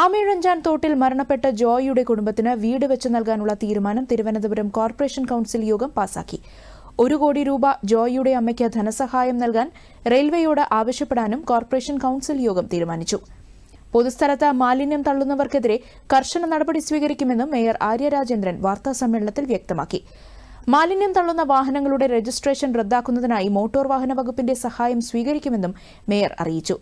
ആമിഴഞ്ചാൻ തോട്ടിൽ മരണപ്പെട്ട ജോയിയുടെ കുടുംബത്തിന് വീട് വെച്ച് നൽകാനുള്ള തീരുമാനം തിരുവനന്തപുരം കോർപ്പറേഷൻ കൌൺസിൽ യോഗം പാസാക്കി ഒരു കോടി രൂപ ജോയിയുടെ അമ്മയ്ക്ക് ധനസഹായം നൽകാൻ റെയിൽവേയോട് ആവശ്യപ്പെടാനും കോർപ്പറേഷൻ കൌൺസിൽ യോഗം തീരുമാനിച്ചു പൊതുസ്ഥലത്ത് മാലിന്യം തള്ളുന്നവർക്കെതിരെ കർശന നടപടി സ്വീകരിക്കുമെന്നും മേയർ ആര്യരാജേന്ദ്രൻ വാർത്താസമ്മേളനത്തിൽ വ്യക്തമാക്കി മാലിന്യം തള്ളുന്ന വാഹനങ്ങളുടെ രജിസ്ട്രേഷൻ റദ്ദാക്കുന്നതിനായി മോട്ടോർ വാഹന വകുപ്പിന്റെ സഹായം സ്വീകരിക്കുമെന്നും മേയർ അറിയിച്ചു